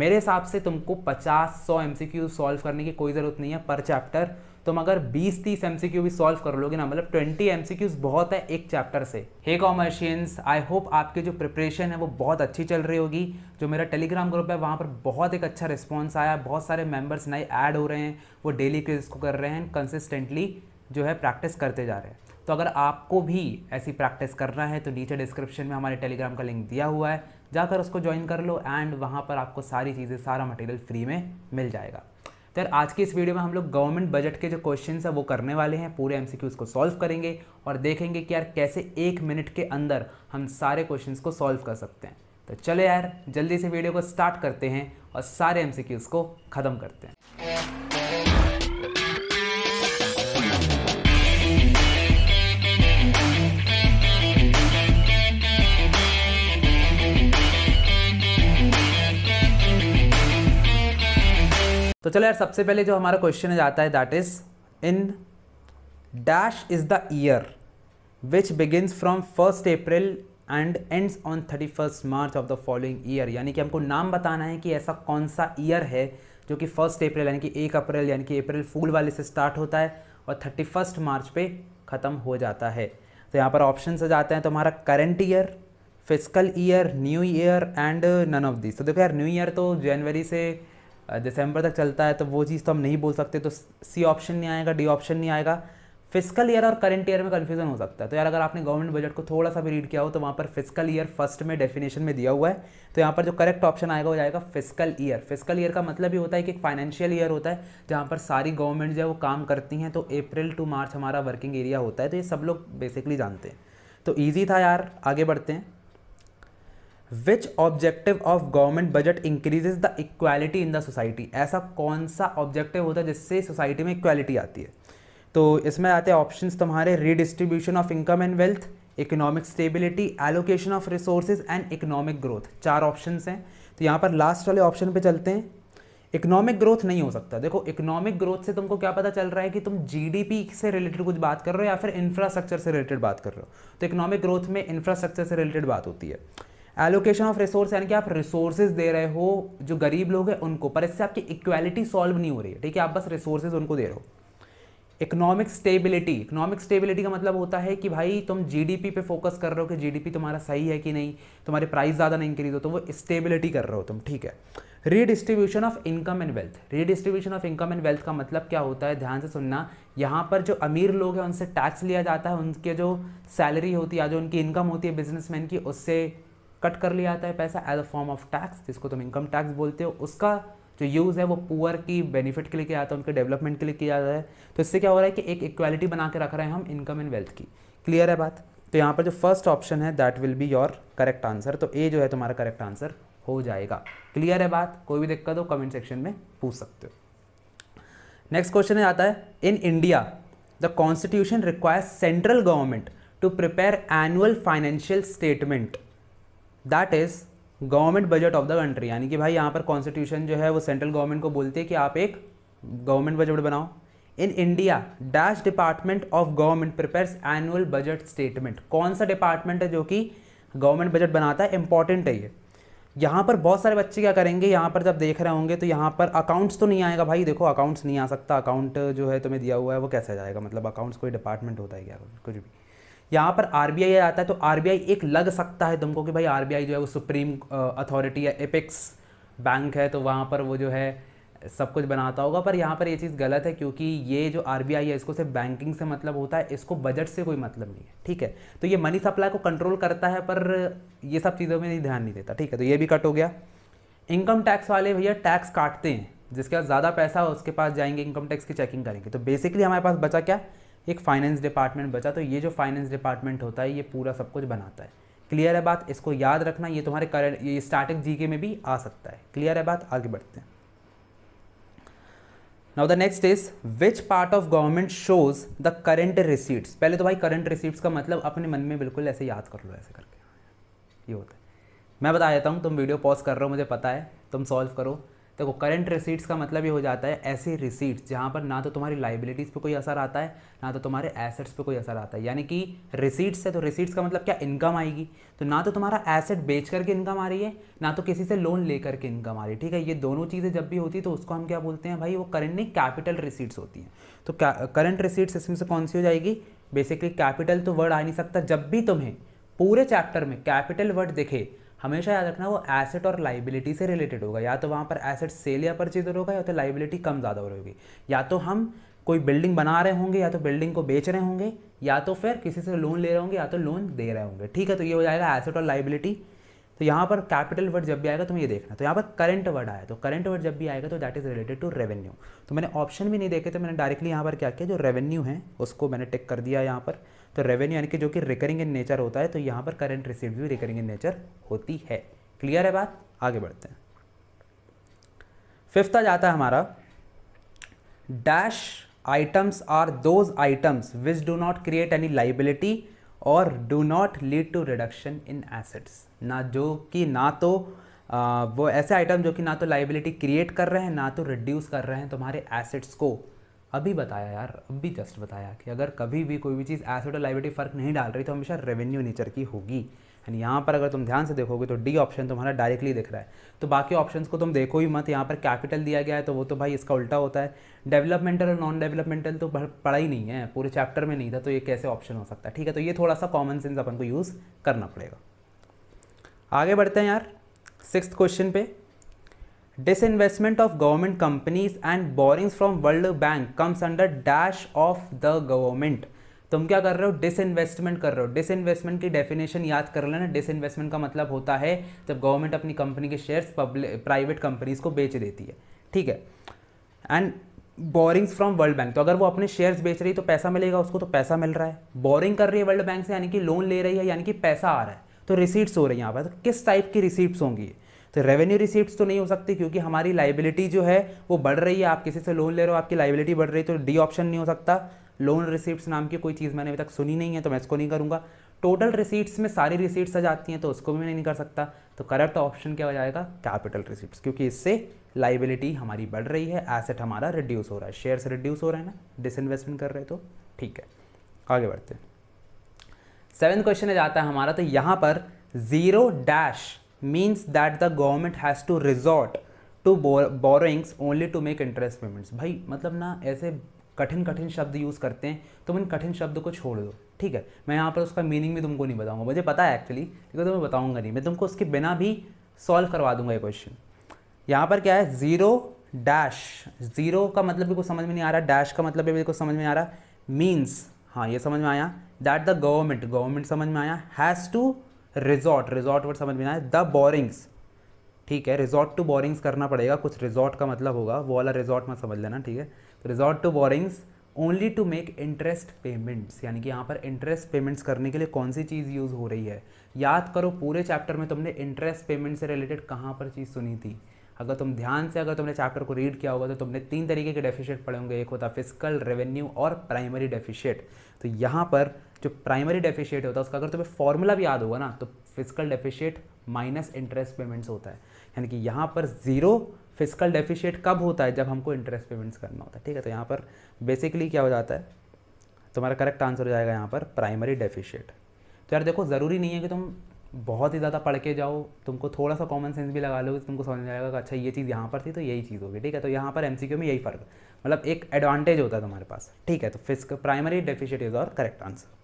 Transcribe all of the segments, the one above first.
मेरे हिसाब से तुमको 50 सौ एम सॉल्व करने की कोई ज़रूरत नहीं है पर चैप्टर तुम अगर 20-30 एम भी सॉल्व कर लोगे ना मतलब 20 एम बहुत है एक चैप्टर से हे कॉमर्शियंस आई होप आपकी जो प्रिपरेशन है वो बहुत अच्छी चल रही होगी जो मेरा टेलीग्राम ग्रुप है वहाँ पर बहुत एक अच्छा रिस्पॉन्स आया बहुत सारे मेम्बर्स नए ऐड हो रहे हैं वो डेली क्विज को कर रहे हैं कंसिस्टेंटली जो है प्रैक्टिस करते जा रहे हैं तो अगर आपको भी ऐसी प्रैक्टिस करना है तो नीचे डिस्क्रिप्शन में हमारे टेलीग्राम का लिंक दिया हुआ है जाकर उसको ज्वाइन कर लो एंड वहाँ पर आपको सारी चीज़ें सारा मटेरियल फ्री में मिल जाएगा तो यार आज की इस वीडियो में हम लोग गवर्नमेंट बजट के जो क्वेश्चन है वो करने वाले हैं पूरे एम को सॉल्व करेंगे और देखेंगे कि यार कैसे एक मिनट के अंदर हम सारे क्वेश्चन को सॉल्व कर सकते हैं तो चले यार जल्दी से वीडियो को स्टार्ट करते हैं और सारे एम को ख़त्म करते हैं तो चलो यार सबसे पहले जो हमारा क्वेश्चन आता है that is in dash is the year which begins from first April and ends on thirty first March of the following year यानी कि हमको नाम बताना है कि ऐसा कौन सा ईयर है जो कि फर्स्ट अप्रैल यानी कि एक अप्रैल यानी कि अप्रैल फूल वाले से स्टार्ट होता है और थर्टी फर्स्ट मार्च पे ख़त्म हो जाता है तो यहाँ पर ऑप्शन से जाते हैं तो हमारा current year fiscal year new year and none of this तो देखो यार न्यू ईयर तो जनवरी से दिसंबर तक चलता है तो वो चीज़ तो हम नहीं बोल सकते तो सी ऑप्शन नहीं आएगा डी ऑप्शन नहीं आएगा फिजिकल ईयर और करंट ईयर में कन्फ्यूजन हो सकता है तो यार अगर आपने गवर्नमेंट बजट को थोड़ा सा भी रीड किया हो तो वहाँ पर फिजिकल ईयर फर्स्ट में डेफिनेशन में दिया हुआ है तो यहाँ पर जो करेक्ट ऑप्शन आएगा वो जाएगा फिजिकल ईयर फिजिकल ईयर का मतलब ये होता है कि एक फाइनेंशियल ईयर होता है जहाँ पर सारी गवर्नमेंट जो है वो काम करती हैं तो अप्रैल टू मार्च हमारा वर्किंग एरिया होता है तो ये सब लोग बेसिकली जानते हैं तो ईजी था यार आगे बढ़ते हैं which objective of government budget increases the equality in the society ऐसा कौन सा ऑब्जेक्टिव होता है जिससे सोसाइटी में इक्वालिटी आती है तो इसमें आते हैं ऑप्शन तुम्हारे redistribution of income and wealth economic stability allocation of resources and economic growth चार ऑप्शन हैं तो यहाँ पर लास्ट वाले ऑप्शन पे चलते हैं इकोनॉमिक ग्रोथ नहीं हो सकता देखो इकोनॉमिक ग्रोथ से तुमको क्या पता चल रहा है कि तुम जीडीपी से रिलेटेड कुछ बात कर रहे हो या फिर इंफ्रास्ट्रक्चर से रिलेटेड बात कर रहे हो तो इकोनॉमिक ग्रोथ में इंफ्रास्ट्रक्चर से रिलेटेड बात होती है एलोकेशन ऑफ रिसोर्स यानी कि आप रिसोर्सेज दे रहे हो जो गरीब लोग हैं उनको पर इससे आपकी इक्वालिटी सॉल्व नहीं हो रही है ठीक है आप बस रिसोर्सेज उनको दे रहे हो इकोनॉमिक स्टेबिलिटी इकोनॉमिक स्टेबिलिटी का मतलब होता है कि भाई तुम जीडीपी पे फोकस कर रहे हो कि जीडीपी तुम्हारा सही है कि नहीं तुम्हारे प्राइस ज़्यादा नहीं इंक्रीज हो तो वो स्टेबिलिटी कर रहे हो तुम ठीक है redistribution of income and wealth redistribution of income and wealth का मतलब क्या होता है ध्यान से सुनना यहाँ पर जो अमीर लोग हैं उनसे टैक्स लिया जाता है उनके जो सैलरी होती है या जो उनकी इनकम होती है बिजनेसमैन की उससे कट कर लिया जाता है पैसा as a form of tax जिसको तुम इनकम टैक्स बोलते हो उसका जो यूज़ है वो पुअर की बेनिफिट के लिए किया जाता है उनके डेवलपमेंट के लिए किया जाता है तो इससे क्या हो रहा है कि एक इक्वालिटी बना के रख रहे हैं हम इनकम एंड वेल्थ की क्लियर है बात तो यहाँ पर जो फर्स्ट ऑप्शन है that will be your correct answer तो ए जो है तुम्हारा करेक्ट आंसर हो जाएगा क्लियर है बात कोई भी दिक्कत हो कमेंट सेक्शन में पूछ सकते हो नेक्स्ट क्वेश्चन आता है in India the constitution requires central government to prepare annual financial statement that is government budget of the country यानी कि भाई यहाँ पर कॉन्स्टिट्यूशन जो है वो सेंट्रल गवर्नमेंट को बोलती है कि आप एक गवर्नमेंट बजट बनाओ in India dash department of government prepares annual budget statement कौन सा डिपार्टमेंट है जो कि गवर्नमेंट बजट बनाता है इंपॉर्टेंट है ये यहाँ पर बहुत सारे बच्चे क्या करेंगे यहाँ पर जब देख रहे होंगे तो यहाँ पर अकाउंट्स तो नहीं आएगा भाई देखो अकाउंट्स नहीं आ सकता अकाउंट जो है तुम्हें दिया हुआ है वो कैसे जाएगा मतलब अकाउंट्स कोई डिपार्टमेंट होता है क्या कुछ भी यहाँ पर आर बी आता है तो आर एक लग सकता है तुमको कि भाई आर जो है वो सुप्रीम अथॉरिटी है एपिक्स बैंक है तो वहाँ पर वो जो है सब कुछ बनाता होगा पर यहाँ पर ये चीज़ गलत है क्योंकि ये जो आर है इसको सिर्फ बैंकिंग से मतलब होता है इसको बजट से कोई मतलब नहीं है ठीक है तो ये मनी सप्लाई को कंट्रोल करता है पर ये सब चीज़ों में ध्यान नहीं देता ठीक है तो ये भी कट हो गया इनकम टैक्स वाले भैया टैक्स काटते हैं जिसके पास ज़्यादा पैसा हो उसके पास जाएंगे इनकम टैक्स की चेकिंग करेंगे तो बेसिकली हमारे पास बचा क्या एक फाइनेंस डिपार्टमेंट बचा तो ये जो फाइनेंस डिपार्टमेंट होता है ये पूरा सब कुछ बनाता है क्लियर है बात इसको याद रखना ये तुम्हारे करंट ये स्टार्टिंग जीके में भी आ सकता है क्लियर है बात आगे बढ़ते हैं now the next is which part of government shows the current receipts पहले तो भाई करंट रिसीट्स का मतलब अपने मन में बिल्कुल ऐसे याद कर लो ऐसे करके ये होता है मैं बता देता हूँ तुम वीडियो पॉज कर रहे हो मुझे पता है तुम सॉल्व करो देखो करंट रिसीट्स का मतलब ये हो जाता है ऐसे रिसीट्स जहाँ पर ना तो तुम्हारी लाइबिलिटीज़ पे कोई असर आता है ना तो तुम्हारे एसेट्स पे कोई असर आता है यानी कि रिसीट्स है तो रिसीट्स का मतलब क्या इनकम आएगी तो ना तो तुम्हारा एसेट बेच करके इनकम आ रही है ना तो किसी से लोन ले करके इनकम आ रही है ठीक है ये दोनों चीज़ें जब भी होती है तो उसको हम क्या बोलते हैं भाई वो करंट नहीं कैपिटल रिसीट्स होती हैं तो करंट रिसीट्स इसमें से कौन सी हो जाएगी बेसिकली कैपिटल तो वर्ड आ नहीं सकता जब भी तुम्हें पूरे चैप्टर में कैपिटल वर्ड दिखे हमेशा याद रखना वो एसेट और लाइबिलिटी से रिलेटेड होगा या तो वहाँ पर एसेट सेल या परचेज होगा या तो लाइबिलिटी कम ज़्यादा हो रही होगी या तो हम कोई बिल्डिंग बना रहे होंगे या तो बिल्डिंग को बेच रहे होंगे या तो फिर किसी से लोन ले रहे होंगे या तो लोन दे रहे होंगे ठीक है तो ये हो जाएगा एसेट और लाइबिलिटी तो यहाँ पर कैपिटल वर्ड जब भी आएगा तो मैं ये देखना तो यहाँ पर करंट वर्ड आया तो करंट वर्ड जब भी आएगा तो that is related to revenue तो मैंने ऑप्शन भी नहीं देखे तो मैंने डायरेक्टली यहाँ पर क्या किया जो रेवेन्यू है उसको मैंने टिक कर दिया यहाँ पर तो रेवेन्यू यानी कि जो कि रिकरिंग इन नेचर होता है तो यहाँ पर करेंट रिसीव भी रिकरिंग इन नेचर होती है क्लियर है बात आगे बढ़ते हैं फिफ्थ आ जाता है हमारा dash items are those items which do not create any liability और do not lead to reduction in assets ना जो कि ना तो आ, वो ऐसे आइटम जो कि ना तो लाइबिलिटी क्रिएट कर रहे हैं ना तो रिड्यूस कर रहे हैं तुम्हारे एसेट्स को अभी बताया यार अभी जस्ट बताया कि अगर कभी भी कोई भी चीज़ एसेट और लाइबिलिटी फ़र्क नहीं डाल रही तो हमेशा रेवेन्यू नेचर की होगी एंड यहाँ पर अगर तुम ध्यान से देखोगे तो डी ऑप्शन तुम्हारा डायरेक्टली दिख रहा है तो बाकी ऑप्शंस को तुम देखो ही मत यहाँ पर कैपिटल दिया गया है तो वो तो भाई इसका उल्टा होता है डेवलपमेंटल और नॉन डेवलपमेंटल तो पढ़ा ही नहीं है पूरे चैप्टर में नहीं था तो ये कैसे ऑप्शन हो सकता है ठीक है तो ये थोड़ा सा कॉमन सेंस अपन को यूज़ करना पड़ेगा आगे बढ़ते हैं यार सिक्स क्वेश्चन पे Disinvestment of government companies and borrowings from World Bank comes under dash of the government. तुम तो क्या कर रहे हो डिसइन्वेस्टमेंट कर रहे हो डिसइन्वेस्टमेंट की डेफिनेशन याद कर लेना डिसइन्वेस्टमेंट का मतलब होता है जब गवर्नमेंट अपनी कंपनी के शेयर्स पब्लिक प्राइवेट कंपनीज को बेच देती है ठीक है and borrowings from world bank तो अगर वो अपने शेयर्स बेच रही है तो पैसा मिलेगा उसको तो पैसा मिल रहा है बोरिंग कर रही है वर्ल्ड बैंक से यानी कि लोन ले रही है यानी कि पैसा आ रहा है तो रिसीट्स हो रही है यहाँ पर तो किस टाइप की रिसीट्स होंगी तो रेवेन्यू रिसीप्ट तो नहीं हो सकती क्योंकि हमारी लाइबिलिटी जो है वो बढ़ रही है आप किसी से लोन ले रहे हो आपकी लाइबिलिटी बढ़ रही है तो डी ऑप्शन नहीं हो सकता लोन रिसीप्ट नाम की कोई चीज़ मैंने अभी तक सुनी नहीं है तो मैं इसको नहीं करूँगा टोटल रिसीट्स में सारी रिसीट्स आ जाती हैं तो उसको भी मैं नहीं कर सकता तो करप्ट ऑप्शन क्या हो जाएगा कैपिटल रिसीट्स क्योंकि इससे लाइबिलिटी हमारी बढ़ रही है एसेट हमारा रिड्यूस हो रहा है शेयर्स रिड्यूस हो रहे हैं ना डिसइन्वेस्टमेंट कर रहे तो ठीक है आगे बढ़ते हैं सेवन क्वेश्चन जाता है हमारा तो यहाँ पर zero dash means that the government has to resort to borrowings only to make interest payments भाई मतलब ना ऐसे कठिन कठिन शब्द यूज़ करते हैं तुम इन कठिन शब्द को छोड़ दो ठीक है मैं यहाँ पर उसका मीनिंग भी तुमको नहीं बताऊँगा मुझे पता है एक्चुअली लेकिन तुम्हें बताऊँगा नहीं मैं तुमको उसके बिना भी सॉल्व करवा दूंगा ये क्वेश्चन यहाँ पर क्या है ज़ीरो डैश ज़ीरो का मतलब भी कुछ समझ में नहीं आ रहा डैश का मतलब भी कुछ समझ में आ रहा मीन्स हाँ ये समझ में आया दैट द गवर्नमेंट गवर्नमेंट समझ में आया has to resort resort word समझ में आए द बोरिंग्स ठीक है रिजॉर्ट टू बोरिंग्स करना पड़ेगा कुछ रिजॉर्ट का मतलब होगा वो वाला रिजॉर्ट मत समझ लेना ठीक है तो resort to borrowings only to make interest payments यानी कि यहाँ पर इंटरेस्ट पेमेंट्स करने के लिए कौन सी चीज़ यूज़ हो रही है याद करो पूरे चैप्टर में तुमने इंटरेस्ट पेमेंट से रिलेटेड कहाँ पर चीज़ सुनी थी अगर तुम ध्यान से अगर तुमने चैप्टर को रीड किया होगा तो तुमने तीन तरीके के डेफिशिएट पढ़े होंगे एक होता है फिजिकल रेवेन्यू और प्राइमरी डेफिशिएट तो यहाँ पर जो प्राइमरी डेफिशिएट होता है उसका अगर तुम्हें फॉर्मूला भी याद होगा ना तो fiscal deficit minus interest payments होता है यानी कि यहाँ पर ज़ीरो फिजिकल डेफिशिएट कब होता है जब हमको इंटरेस्ट पेमेंट्स करना होता है ठीक है तो यहाँ पर बेसिकली क्या हो जाता है तुम्हारा करेक्ट आंसर हो जाएगा यहाँ पर प्राइमरी डेफिशिएट तो यार देखो ज़रूरी नहीं है कि तुम बहुत ही ज़्यादा पढ़ के जाओ तुमको थोड़ा सा कॉमन सेंस भी लगा लो तुमको समझ जाएगा कि अच्छा ये चीज़ यहाँ पर थी तो यही चीज़ होगी ठीक है तो यहाँ पर एम में यही फ़र्क मतलब एक एडवांटेज होता है तुम्हारे पास ठीक है तो fiscal primary deficit is our correct answer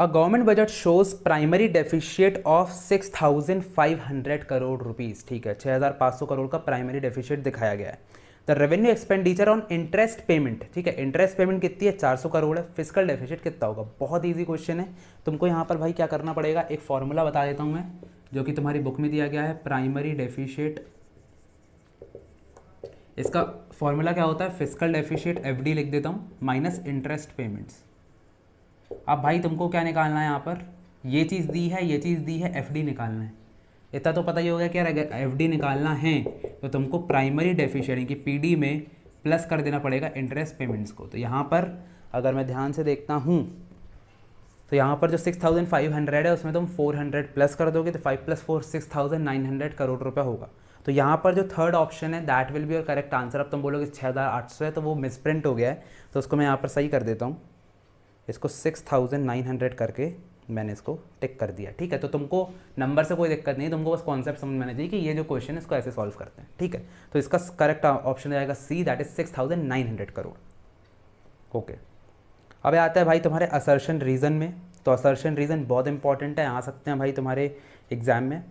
a government budget shows primary deficit of six thousand five hundred crore rupees ठीक है छः हज़ार पाँच सौ करोड़ का प्राइमरी डेफिशिएट दिखाया गया है the revenue expenditure on interest payment ठीक है इंटरेस्ट पेमेंट कितनी है 400 करोड़ है फिजिकल डेफिसिट कितना होगा बहुत ईजी क्वेश्चन है तुमको यहाँ पर भाई क्या करना पड़ेगा एक फॉर्मूला बता देता हूँ मैं जो कि तुम्हारी बुक में दिया गया है प्राइमरी डेफिशिट इसका फॉर्मूला क्या होता है फिजिकल डेफिशिट एफ लिख देता हूँ माइनस इंटरेस्ट पेमेंट्स अब भाई तुमको क्या निकालना है यहाँ पर ये चीज़ दी है ये चीज़ दी है एफ निकालना है इतना तो पता ही होगा कि यार अगर एफ निकालना है तो तुमको प्राइमरी डेफिशियर यानी कि पी में प्लस कर देना पड़ेगा इंटरेस्ट पेमेंट्स को तो यहाँ पर अगर मैं ध्यान से देखता हूँ तो यहाँ पर जो सिक्स थाउजेंड फाइव हंड्रेड है उसमें तुम फोर हंड्रेड प्लस कर दोगे तो five plus four six thousand nine hundred crore रुपया होगा तो यहाँ पर जो थर्ड ऑप्शन है that will be your correct answer अब तुम बोलोगे छः हज़ार आठ सौ है तो वो मिसप्रिंट हो गया है तो उसको मैं यहाँ पर सही कर देता हूँ इसको सिक्स थाउजेंड नाइन हंड्रेड करके मैंने इसको टिक कर दिया ठीक है तो तुमको नंबर से कोई दिक्कत नहीं तुमको बस कॉन्सेप्ट समझ में आना चाहिए कि ये जो क्वेश्चन है इसको ऐसे सॉल्व करते हैं ठीक है तो इसका करेक्ट ऑप्शन आएगा C that is six thousand nine hundred crore okay अब आता है भाई तुम्हारे असर्शन रीज़न में तो असर्शन रीज़न बहुत इंपॉर्टेंट है आ सकते हैं भाई तुम्हारे एग्जाम में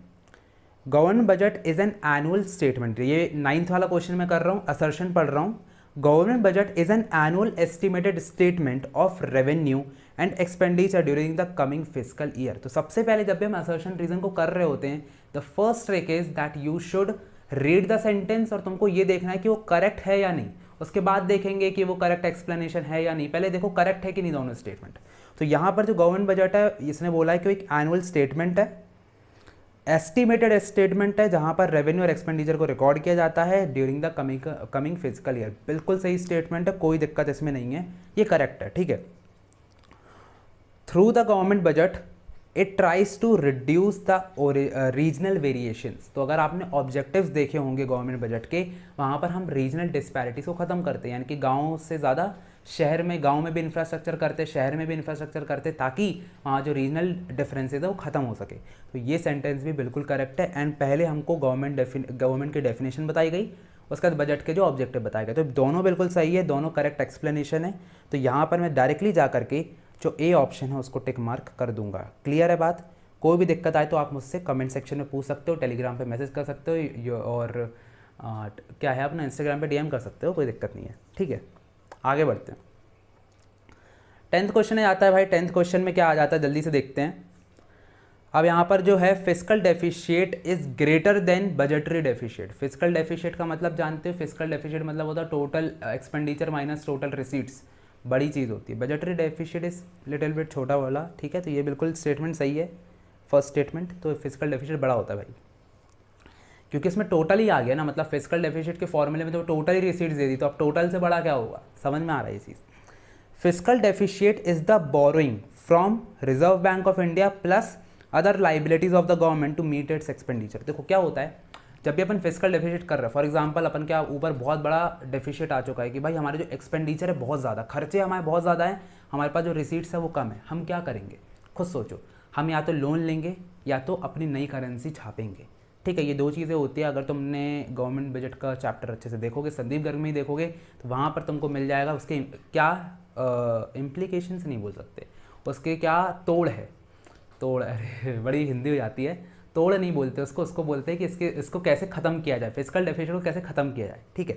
government budget is an annual statement ये नाइन्थ वाला क्वेश्चन मैं कर रहा हूँ असर्शन पढ़ रहा हूँ government budget is an annual estimated statement of revenue and expenditure during the coming fiscal year तो सबसे पहले जब भी हम असर्शन रीजन को कर रहे होते हैं the first trick is that you should read the sentence और तुमको ये देखना है कि वो करेक्ट है या नहीं उसके बाद देखेंगे कि वो करेक्ट एक्सप्लेनेशन है या नहीं पहले देखो करेक्ट है कि नहीं दोनों स्टेटमेंट तो यहाँ पर जो गवर्नमेंट बजट है इसने बोला है कि एक एनुअल स्टेटमेंट है एस्टिमेटेड स्टेटमेंट है जहाँ पर रेवेन्यू और एक्सपेंडिचर को रिकॉर्ड किया जाता है during the coming coming fiscal year बिल्कुल सही स्टेटमेंट है कोई दिक्कत इसमें नहीं है ये करेक्ट है ठीक है through the government budget it tries to reduce the regional variations तो अगर आपने ऑब्जेक्टिव्स देखे होंगे गवर्नमेंट बजट के वहाँ पर हम रीजनल डिस्पैरिटीज़ को ख़त्म करते हैं यानी कि गाँव से ज़्यादा शहर में गांव में भी इंफ्रास्ट्रक्चर करते शहर में भी इंफ्रास्ट्रक्चर करते ताकि वहाँ जो रीजनल डिफरेंसेज है वो ख़त्म हो सके तो ये सेंटेंस भी बिल्कुल करेक्ट है एंड पहले हमको गवर्नमेंट गवर्नमेंट की डेफिनेशन बताई गई उसके बाद बजट के जो ऑब्जेक्टिव बताए गए तो दोनों बिल्कुल सही है दोनों करेक्ट एक्सप्लेनेशन है तो यहाँ पर मैं डायरेक्टली जा करके जो ए ऑप्शन है उसको टिक मार्क कर दूंगा क्लियर है बात कोई भी दिक्कत आए तो आप मुझसे कमेंट सेक्शन में पूछ सकते हो टेलीग्राम पे मैसेज कर सकते हो और आ, क्या है अपना इंस्टाग्राम पे डीएम कर सकते हो कोई दिक्कत नहीं है ठीक है आगे बढ़ते हैं टेंथ क्वेश्चन आता है भाई टेंथ क्वेश्चन में क्या आ जाता है जल्दी से देखते हैं अब यहाँ पर जो है fiscal deficit is greater than budgetary deficit fiscal deficit का मतलब जानते हो फिजिकल डेफिशिएट मतलब होता है total expenditure minus total receipts बड़ी चीज़ होती है budgetary deficit is little bit छोटा वाला ठीक है तो ये बिल्कुल स्टेटमेंट सही है फर्स्ट स्टेटमेंट तो फिजिकल डेफिशिट बड़ा होता है भाई क्योंकि इसमें टोटल ही आ गया ना मतलब फिजिकल डेफिशिएट के फॉर्मूले में तो टोटल ही रिसीट दे दी तो अब टोटल से बड़ा क्या होगा समझ में आ रहा है ये चीज़ fiscal deficit is the borrowing from reserve bank of India plus other liabilities of the government to meet its expenditure देखो क्या होता है जब भी अपन फिजिकल डेफिसिट कर रहे हैं फॉर एग्जाम्पल अपन क्या ऊपर बहुत बड़ा डेफिसिट आ चुका है कि भाई हमारे जो एक्सपेंडिचर है बहुत ज़्यादा खर्चे हमारे बहुत ज़्यादा हैं हमारे पास जो रिसीट्स है वो कम है हम क्या करेंगे खुद सोचो हम या तो लोन लेंगे या तो अपनी नई करेंसी छापेंगे ठीक है ये दो चीज़ें होती है अगर तुमने गवर्नमेंट बजट का चैप्टर अच्छे से देखोगे संदीप गर्ग में ही देखोगे तो वहाँ पर तुमको मिल जाएगा उसके क्या इम्प्लीकेशंस नहीं बोल सकते उसके क्या तोड़ है तोड़ अरे बड़ी हिंदी हो जाती है तोड़ नहीं बोलते उसको उसको बोलते हैं कि इसके इसको कैसे ख़त्म किया जाए फिजिकल डेफिनेशन को कैसे ख़त्म किया जाए ठीक है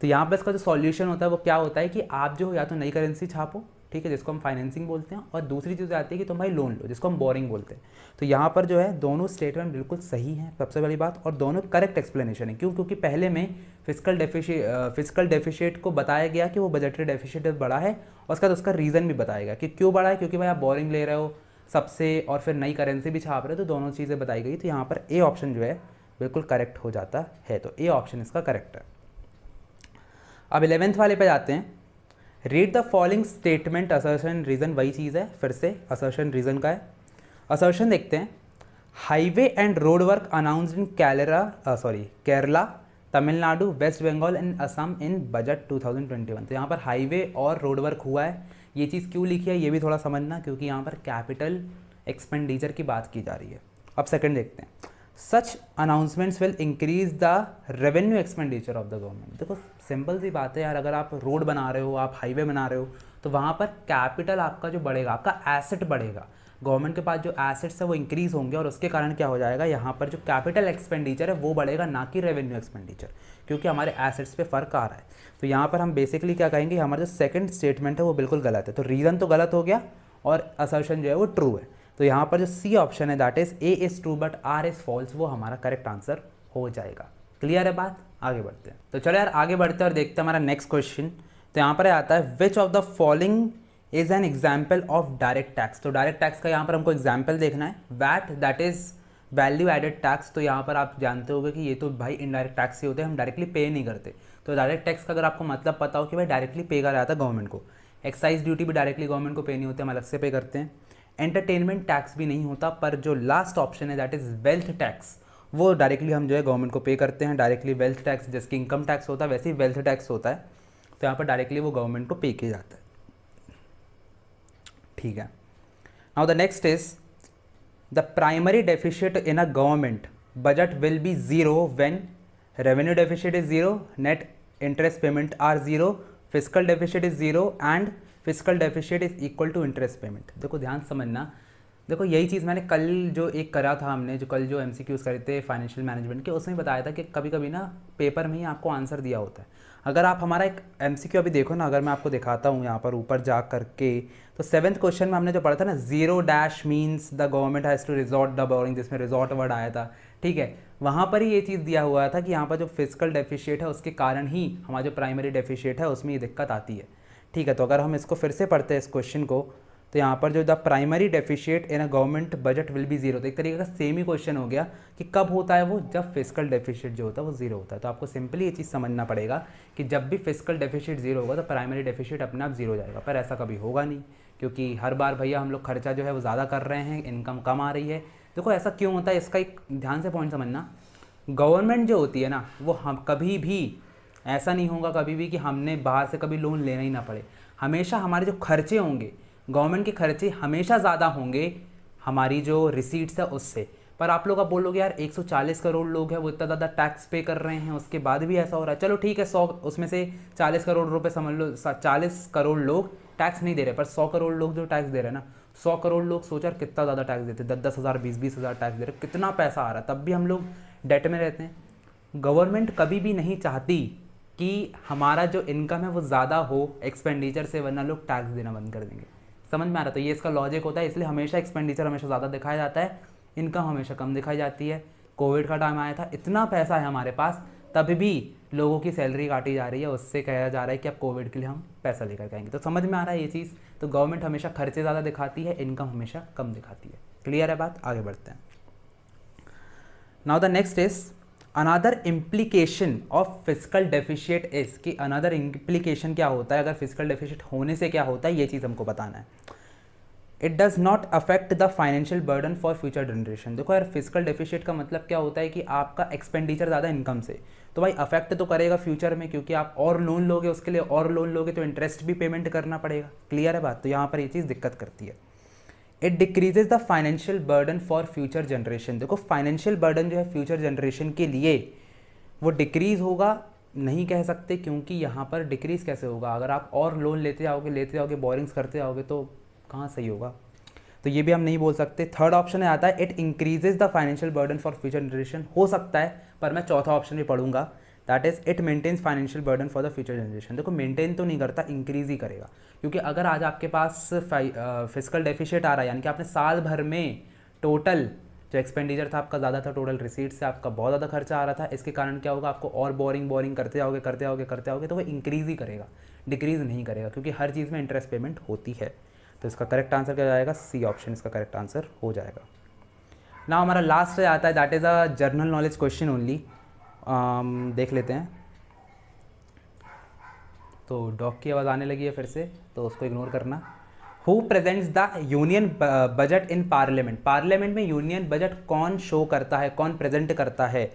तो यहाँ पर इसका जो सॉल्यूशन होता है वो क्या होता है कि आप जो या तो नई करेंसी छापो ठीक है जिसको हम फाइनेंसिंग बोलते हैं और दूसरी चीज़ आती है कि तुम भाई लोन लो जिसको हम बोरिंग बोलते हैं तो यहाँ पर जो है दोनों स्टेटमेंट बिल्कुल सही हैं सबसे बड़ी बात और दोनों करेक्ट एक्सप्लेनेशन है क्यों क्योंकि पहले में फिजिकल डेफिशे फिजिकल डेफिशिएट को बताया गया कि वो बजटरी डेफिशिएट बढ़ा है और उसके बाद उसका रीज़न भी बताया गया कि क्यों बढ़ा है क्योंकि भाई आप बोरिंग ले रहे हो सबसे और फिर नई करेंसी भी छाप रहे तो दोनों चीज़ें बताई गई तो यहाँ पर ए ऑप्शन जो है बिल्कुल करेक्ट हो जाता है तो ए ऑप्शन इसका करेक्ट है अब इलेवेंथ वाले पे जाते हैं read the following statement assertion reason वही चीज़ है फिर से असर्शन रीज़न का है असर्शन देखते हैं highway and road work announce in Kerala sorry Kerala Tamil Nadu West Bengal and Assam in budget 2021 तो यहाँ पर हाईवे और रोड वर्क हुआ है ये चीज़ क्यों लिखी है ये भी थोड़ा समझना क्योंकि यहाँ पर कैपिटल एक्सपेंडिचर की बात की जा रही है अब सेकंड देखते हैं such announcements will increase the revenue expenditure of the government देखो सिंपल सी बात है यार अगर आप रोड बना रहे हो आप हाईवे बना रहे हो तो वहाँ पर कैपिटल आपका जो बढ़ेगा आपका एसेट बढ़ेगा गवर्नमेंट के पास जो एसेट्स है वो इंक्रीज़ होंगे और उसके कारण क्या हो जाएगा यहाँ पर जो कैपिटल एक्सपेंडिचर है वो बढ़ेगा ना कि रेवेन्यू एक्सपेंडिचर क्योंकि हमारे एसेट्स पे फ़र्क आ रहा है तो यहाँ पर हम बेसिकली क्या कहेंगे हमारा जो सेकंड स्टेटमेंट है वो बिल्कुल गलत है तो रीज़न तो गलत हो गया और असर्शन जो है वो ट्रू है तो यहाँ पर जो सी ऑप्शन है that is A is true but R is false वो हमारा करेक्ट आंसर हो जाएगा क्लियर है बात आगे बढ़ते हैं तो चलो यार आगे बढ़ते हैं और देखते हैं हमारा नेक्स्ट क्वेश्चन तो यहाँ पर आता है which of the following is an example of direct tax तो डायरेक्ट टैक्स का यहाँ पर हमको एग्जाम्पल देखना है VAT that is value added tax तो यहाँ पर आप जानते हो कि ये तो भाई इनडायरेक्ट टैक्स ही होते हैं हम डायरेक्टली पे नहीं करते तो डायरेक्ट टैक्स का अगर आपको मतलब पता हो कि भाई डायरेक्टली पे कर जाता है गवर्नमेंट को एक्साइज ड्यूटी भी डायरेक्टली गवर्नमेंट को पे नहीं होते हम अलग से पे करते हैं एंटरटेनमेंट टैक्स भी नहीं होता पर जो लास्ट ऑप्शन है दैट इज़ वेल्थ टैक्स वो डायरेक्टली हम जो है गवर्नमेंट को पे करते हैं डायरेक्टली वेल्थ टैक्स जैसे कि इनकम टैक्स होता है वैसे ही वेल्थ टैक्स होता है तो यहाँ पर डायरेक्टली वो गवर्नमेंट को पे किया जाता है ठीक है now the next is the primary deficit in a government budget will be zero when revenue deficit is zero net interest payment are zero physical deficit is zero and physical deficit is equal to interest payment देखो ध्यान समझना देखो यही चीज़ मैंने कल जो एक करा था हमने जो कल जो एम सी क्यूज़ करे थे फाइनेंशियल मैनेजमेंट के उसमें बताया था कि कभी कभी ना पेपर में ही आपको आंसर दिया होता है अगर आप हमारा एक एम सी क्यू अभी देखो ना अगर मैं आपको दिखाता हूँ यहाँ पर ऊपर जा करके तो सेवंथ क्वेश्चन में हमने जो पढ़ा था ना zero dash means the government has to resort the borrowing जिसमें रिजॉर्ट वर्ड आया था ठीक है वहाँ पर ही ये चीज़ दिया हुआ था कि यहाँ पर जो फिजिकल डेफिशिएट है उसके कारण ही हमारा जो प्राइमरी डेफिशिएट है उसमें ये दिक्कत आती है ठीक है तो अगर हम इसको फिर से पढ़ते हैं इस क्वेश्चन को तो यहाँ पर जो the primary deficit in a government budget will be zero तो एक तरीके का सेम ही क्वेश्चन हो गया कि कब होता है वो जब फिजिकल डेफिशिएट जो होता है वो जीरो होता है तो आपको सिंपली ये चीज़ समझना पड़ेगा कि जब भी फिजिकल डेफिशिएट जीरो होगा तो प्राइमरी डेफिशिएट अपने आप जीरो हो जाएगा पर ऐसा कभी होगा नहीं क्योंकि हर बार भैया हम लोग खर्चा जो है वो ज़्यादा कर रहे हैं इनकम कम आ रही है देखो ऐसा क्यों होता है इसका एक ध्यान से पॉइंट समझना गवर्नमेंट जो होती है ना वो हम कभी भी ऐसा नहीं होगा कभी भी कि हमने बाहर से कभी लोन लेना ही ना पड़े हमेशा हमारे जो खर्चे होंगे गवर्नमेंट के खर्चे हमेशा ज़्यादा होंगे हमारी जो रिसीट्स है उससे पर आप लोग अब बोलोगे यार 140 करोड़ लोग हैं वो इतना ज़्यादा टैक्स पे कर रहे हैं उसके बाद भी ऐसा हो रहा है चलो ठीक है सौ उसमें से चालीस करोड़ रुपये समझ लो चालीस करोड़ लोग टैक्स नहीं दे रहे पर सौ करोड़ लोग जो टैक्स दे रहे हैं ना सौ करोड़ लोग सोचा कितना ज़्यादा टैक्स देते दस दस हज़ार बीस बीस हज़ार टैक्स दे रहे कितना पैसा आ रहा है तब भी हम लोग डेट में रहते हैं गवर्नमेंट कभी भी नहीं चाहती कि हमारा जो इनकम है वो ज़्यादा हो एक्सपेंडिचर से वरना लोग टैक्स देना बंद कर देंगे समझ में आ रहा तो ये इसका लॉजिक होता है इसलिए हमेशा एक्सपेंडिचर हमेशा ज़्यादा दिखाया जाता है इनकम हमेशा कम दिखाई जाती है कोविड का टाइम आया था इतना पैसा है हमारे पास तब भी लोगों की सैलरी काटी जा रही है उससे कहा जा रहा है कि अब कोविड के लिए हम पैसा लेकर जाएंगे तो समझ में आ रहा है ये चीज़ तो गवर्नमेंट हमेशा खर्चे ज़्यादा दिखाती है इनकम हमेशा कम दिखाती है क्लियर है बात आगे बढ़ते हैं now the next is another implication of physical deficit is कि अनदर इम्प्लीकेशन क्या होता है अगर फिजिकल डेफिशिएट होने से क्या होता है ये चीज़ हमको बताना है it does not affect the financial burden for future generation देखो यार फिजिकल डेफिशिट का मतलब क्या होता है कि आपका एक्सपेंडिचर ज़्यादा इनकम से तो भाई अफेक्ट तो करेगा फ्यूचर में क्योंकि आप और लोन लोगे उसके लिए और लोन लोगे तो इंटरेस्ट भी पेमेंट करना पड़ेगा क्लियर है बात तो यहाँ पर ये चीज़ दिक्कत करती है it decreases the financial burden for future generation देखो फाइनेंशियल बर्डन जो है फ्यूचर जनरेशन के लिए वो डिक्रीज़ होगा नहीं कह सकते क्योंकि यहाँ पर डिक्रीज़ कैसे होगा अगर आप और लोन लेते जाओगे लेते जाओगे बोरिंग्स करते जाओगे तो कहाँ सही होगा तो ये भी हम नहीं बोल सकते थर्ड ऑप्शन में आता है it increases the financial burden for future generation हो सकता है पर मैं चौथा ऑप्शन भी पढ़ूंगा that is it maintains financial burden for the future generation देखो मेंटेन तो नहीं करता इंक्रीज ही करेगा क्योंकि अगर आज आपके पास फिजिकल डेफिशिएट आ रहा है यानी कि आपने साल भर में टोटल जो एक्सपेंडिचर था आपका ज़्यादा था टोटल रिसीट से आपका बहुत ज़्यादा खर्चा आ रहा था इसके कारण क्या होगा आपको और बोरिंग बोरिंग करते आओगे करते आओगे करते जाओगे तो वो इंक्रीज़ ही करेगा डिक्रीज़ नहीं करेगा क्योंकि हर चीज़ में इंटरेस्ट पेमेंट होती है तो इसका करेक्ट आंसर क्या हो जाएगा सी ऑप्शन इसका करेक्ट आंसर हो जाएगा ना हमारा लास्ट आता है that is a general knowledge question only देख लेते हैं तो डॉक की आवाज़ आने लगी है फिर से तो उसको इग्नोर करना who presents the union budget in parliament parliament में यूनियन बजट कौन शो करता है कौन प्रेजेंट करता है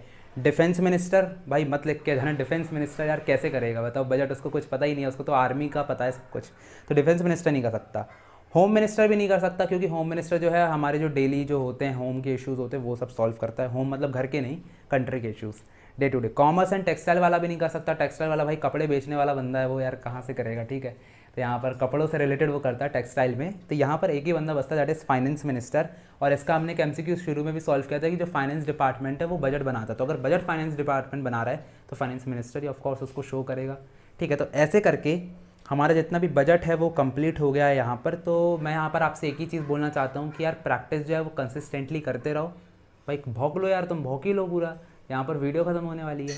डिफेंस मिनिस्टर भाई मत लिख के जाना डिफेंस मिनिस्टर यार कैसे करेगा बताओ बजट उसको कुछ पता ही नहीं है उसको तो आर्मी का पता है सब कुछ तो डिफेंस मिनिस्टर नहीं कर सकता होम मिनिस्टर भी नहीं कर सकता क्योंकि होम मिनिस्टर जो है हमारे जो डेली जो होते हैं होम के इश्यूज़ होते हैं वो सब सॉल्व करता है होम मतलब घर के नहीं कंट्री के issues day to day commerce and textile वाला भी नहीं कर सकता टेक्सटाइल वाला भाई कपड़े बेचने वाला बंदा है वो यार कहाँ से करेगा ठीक है तो यहाँ पर कपड़ों से रिलेटेड वो करता है टेक्सटाइल में तो यहाँ पर एक ही बंदा बसता दैट इज़ फाइनेंस मिनिस्टर और इसका हमने एम सी शुरू में भी सॉल्व किया था कि जो फाइनेंस डिपार्टमेंट है वो बजट बनाता है तो अगर बजट फाइनेंस डिपार्टमेंट बना रहा है तो फाइनेंस मिनिस्टर ही ऑफकोर्स उसको शो करेगा ठीक है तो ऐसे करके हमारा जितना भी बजट है वो कंप्लीट हो गया है यहाँ पर तो मैं यहाँ पर आपसे एक ही चीज़ बोलना चाहता हूँ कि यार प्रैक्टिस जो है वो कंसिस्टेंटली करते रहो भाई भौक लो यार तुम भौंक ही लो पूरा यहाँ पर वीडियो ख़त्म होने वाली है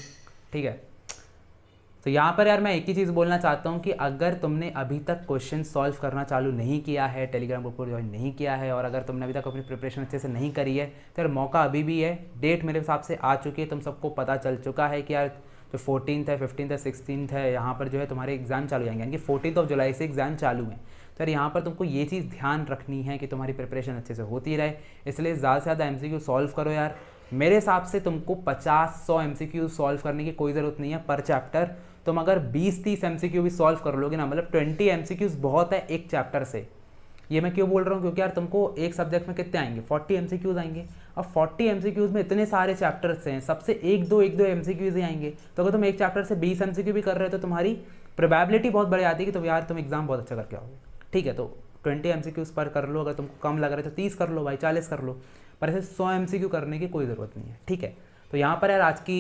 ठीक है तो यहाँ पर यार मैं एक ही चीज़ बोलना चाहता हूँ कि अगर तुमने अभी तक क्वेश्चन सॉल्व करना चालू नहीं किया है टेलीग्राम ग्रुप को ज्वाइन नहीं किया है और अगर तुमने अभी तक अपनी प्रिपरेशन अच्छे से नहीं करी है तो यार मौका अभी भी है डेट मेरे हिसाब से आ चुकी है तुम सबको पता चल चुका है कि यार तो फोर्टीन है फिफ्टीन है सिक्सटीन है यहाँ पर जो है तुम्हारे एग्ज़ाम चालू जाएंगे यानी कि फोर्टीन ऑफ जुलाई से एग्ज़ाम चालू हैं तो यार यहाँ पर तुमको ये चीज़ ध्यान रखनी है कि तुम्हारी प्रिपरेशन अच्छे से होती रहे इसलिए ज़्यादा से ज़्यादा एम सी क्यू सॉल्व करो यार मेरे हिसाब से तुमको 50 सौ एम सी सॉल्व करने की कोई ज़रूरत नहीं है पर चैप्टर तुम अगर 20-30 एम सी क्यू भी सॉल्व कर लोगे ना मतलब 20 एम सी क्यूज़ बहुत है एक चैप्टर से ये मैं क्यों बोल रहा हूँ क्योंकि यार तुमको एक सब्जेक्ट में कितने आएंगे फोर्टी एम आएंगे अब फोर्टी एम में इतने सारे चैप्टर्स हैं सबसे एक दो एक दो एम ही आएंगे तो अगर तुम एक चैप्टर से बीस एम भी कर रहे हो तो तुम्हारी प्रोबेबिलिटी बहुत बढ़ जाती है कि तुम यार तुम एग्ज़ाम बहुत अच्छा करके आओगे ठीक है तो ट्वेंटी एम पर कर लो अगर तुमको कम लग रहा है तो तीस कर लो भाई चालीस कर लो पर ऐसे सौ एम करने की कोई ज़रूरत नहीं है ठीक है तो यहाँ पर यार आज की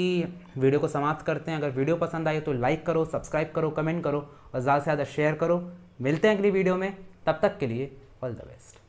वीडियो को समाप्त करते हैं अगर वीडियो पसंद आए तो लाइक करो सब्सक्राइब करो कमेंट करो और ज़्यादा से ज़्यादा शेयर करो मिलते हैं अगली वीडियो में तब तक के लिए All the best.